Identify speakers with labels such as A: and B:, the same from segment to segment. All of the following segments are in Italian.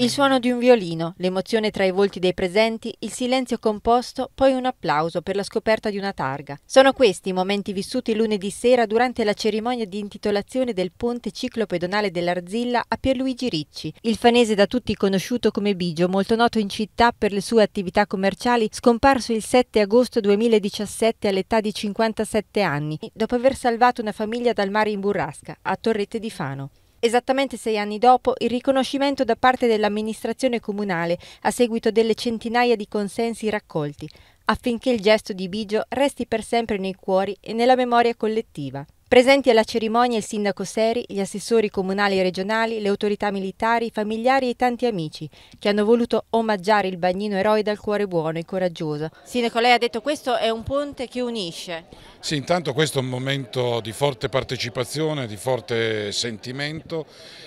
A: Il suono di un violino, l'emozione tra i volti dei presenti, il silenzio composto, poi un applauso per la scoperta di una targa. Sono questi i momenti vissuti lunedì sera durante la cerimonia di intitolazione del ponte ciclopedonale dell'Arzilla a Pierluigi Ricci, il fanese da tutti conosciuto come Bigio, molto noto in città per le sue attività commerciali, scomparso il 7 agosto 2017 all'età di 57 anni, dopo aver salvato una famiglia dal mare in burrasca, a Torrette di Fano. Esattamente sei anni dopo, il riconoscimento da parte dell'amministrazione comunale a seguito delle centinaia di consensi raccolti, affinché il gesto di Bigio resti per sempre nei cuori e nella memoria collettiva. Presenti alla cerimonia il sindaco Seri, gli assessori comunali e regionali, le autorità militari, i familiari e tanti amici che hanno voluto omaggiare il bagnino eroe dal cuore buono e coraggioso. Sindaco, lei ha detto questo è un ponte che unisce.
B: Sì, intanto questo è un momento di forte partecipazione, di forte sentimento,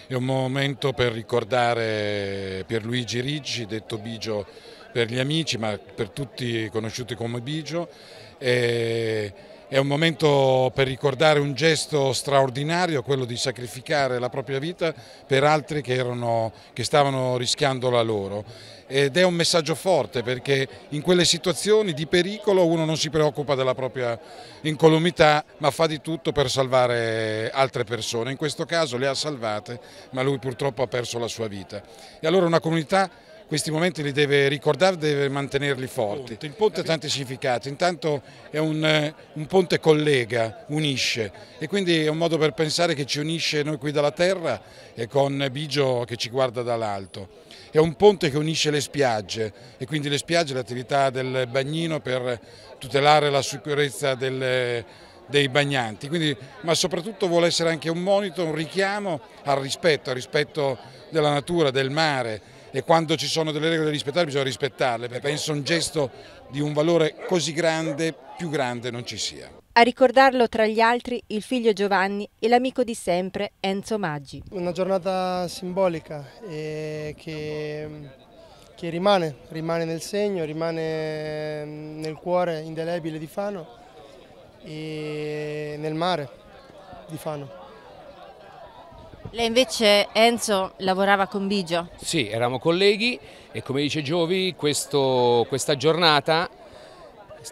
B: è un momento per ricordare Pierluigi Ricci, detto Bigio per gli amici, ma per tutti conosciuti come Bigio. E è un momento per ricordare un gesto straordinario, quello di sacrificare la propria vita per altri che, erano, che stavano rischiando la loro. Ed è un messaggio forte perché in quelle situazioni di pericolo uno non si preoccupa della propria incolumità ma fa di tutto per salvare altre persone. In questo caso le ha salvate ma lui purtroppo ha perso la sua vita. E allora una comunità questi momenti li deve ricordare, deve mantenerli forti. Il ponte ha tanti significati, intanto è un, eh, un, ponte collega, unisce e quindi è un modo per pensare che ci unisce noi qui dalla terra e con Bigio che ci guarda dall'alto. È un ponte che unisce le spiagge e quindi le spiagge, l'attività del bagnino per tutelare la sicurezza del dei bagnanti, Quindi, ma soprattutto vuole essere anche un monito, un richiamo al rispetto, al rispetto della natura, del mare e quando ci sono delle regole da rispettare bisogna rispettarle, perché penso un gesto di un valore così grande, più grande non ci sia.
A: A ricordarlo tra gli altri il figlio Giovanni e l'amico di sempre Enzo Maggi. Una giornata simbolica che, che
C: rimane, rimane nel segno, rimane nel cuore indelebile di Fano
A: e nel mare di Fano. Lei invece Enzo lavorava con Bigio?
C: Sì, eravamo colleghi e come dice Giovi questo, questa giornata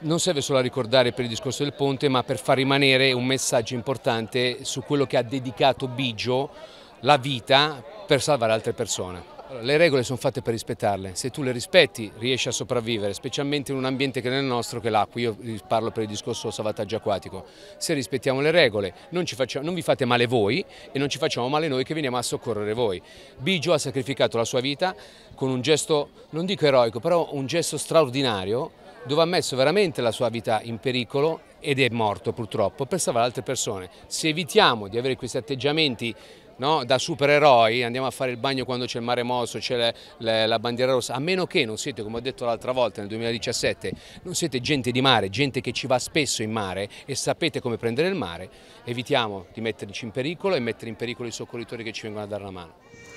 C: non serve solo a ricordare per il discorso del ponte ma per far rimanere un messaggio importante su quello che ha dedicato Bigio la vita per salvare altre persone. Allora, le regole sono fatte per rispettarle, se tu le rispetti riesci a sopravvivere, specialmente in un ambiente che non è il nostro, che è l'acqua, io parlo per il discorso salvataggio acquatico, se rispettiamo le regole non, facciamo, non, vi fate male voi e non ci facciamo male noi che veniamo a soccorrere voi. Bigio ha sacrificato la sua vita con un gesto, non dico eroico, però un gesto straordinario dove ha messo veramente la sua vita in pericolo ed è morto purtroppo per salvare altre persone. Se evitiamo di avere questi atteggiamenti No? da supereroi, andiamo a fare il bagno quando c'è il mare mosso, c'è la bandiera rossa, a meno che non siete, come ho detto l'altra volta nel 2017, non siete gente di mare, gente che ci va spesso in mare e sapete come prendere il mare, evitiamo di metterci in pericolo e mettere in pericolo i soccorritori che ci vengono a dare la mano.